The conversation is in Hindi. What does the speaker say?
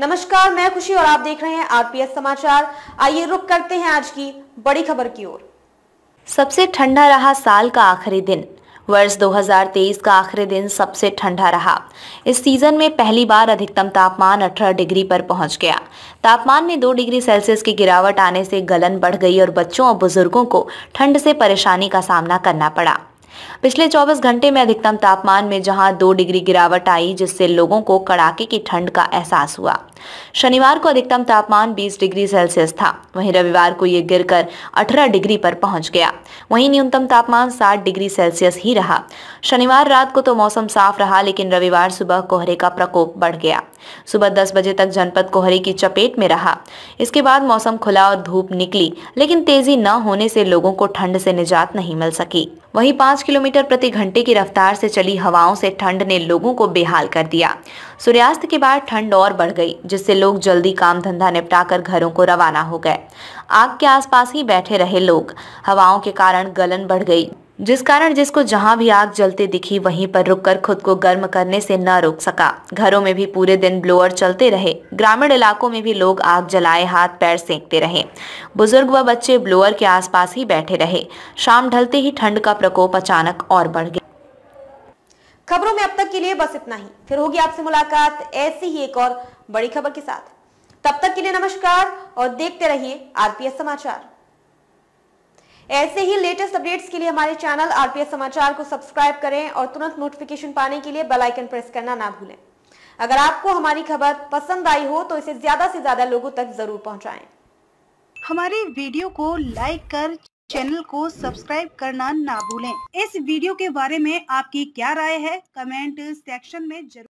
नमस्कार मैं खुशी और आप देख रहे हैं आरपीएस समाचार आइए रुक करते हैं आज की बड़ी खबर की ओर सबसे ठंडा रहा साल का आखिरी दिन वर्ष 2023 का आखिरी दिन सबसे ठंडा रहा इस सीजन में पहली बार अधिकतम तापमान 18 डिग्री पर पहुंच गया तापमान में 2 डिग्री सेल्सियस की गिरावट आने से गलन बढ़ गई और बच्चों और बुजुर्गों को ठंड से परेशानी का सामना करना पड़ा पिछले 24 घंटे में अधिकतम तापमान में जहां दो डिग्री गिरावट आई जिससे लोगों को कड़ाके की ठंड का एहसास हुआ शनिवार को अधिकतम तापमान 20 डिग्री सेल्सियस था वहीं रविवार को यह गिरकर 18 डिग्री पर पहुंच गया वहीं न्यूनतम तापमान 60 डिग्री सेल्सियस ही रहा शनिवार रात को तो मौसम साफ रहा लेकिन रविवार सुबह कोहरे का प्रकोप बढ़ गया सुबह 10 बजे तक जनपद कोहरे की चपेट में रहा इसके बाद मौसम खुला और धूप निकली लेकिन तेजी न होने से लोगों को ठंड से निजात नहीं मिल सकी वहीं पांच किलोमीटर प्रति घंटे की रफ्तार से चली हवाओं से ठंड ने लोगों को बेहाल कर दिया सूर्यास्त के बाद ठंड और बढ़ गई जिससे लोग जल्दी काम धंधा निपटाकर घरों को रवाना हो गए आग के आसपास ही बैठे रहे लोग हवाओं के कारण गलन बढ़ गई जिस कारण जिसको जहां भी आग जलते दिखी वहीं पर रुककर खुद को गर्म करने से न रोक सका घरों में भी पूरे दिन ब्लोअर चलते रहे ग्रामीण इलाकों में भी लोग आग जलाए हाथ पैर सेकते रहे बुजुर्ग व बच्चे ब्लोअर के आसपास ही बैठे रहे शाम ढलते ही ठंड का प्रकोप अचानक और बढ़ गया खबरों में अब तक के लिए बस इतना ही फिर होगी आपसे मुलाकात ऐसी ही एक और बड़ी खबर के साथ तब तक के लिए नमस्कार और देखते रहिए आरपीएस समाचार ऐसे ही लेटेस्ट अपडेट्स के लिए हमारे चैनल आरपीएस समाचार को सब्सक्राइब करें और तुरंत नोटिफिकेशन पाने के लिए बेल आइकन प्रेस करना ना भूलें अगर आपको हमारी खबर पसंद आई हो तो इसे ज्यादा से ज्यादा लोगों तक जरूर पहुंचाएं। हमारे वीडियो को लाइक कर चैनल को सब्सक्राइब करना ना भूलें इस वीडियो के बारे में आपकी क्या राय है कमेंट सेक्शन में जरूर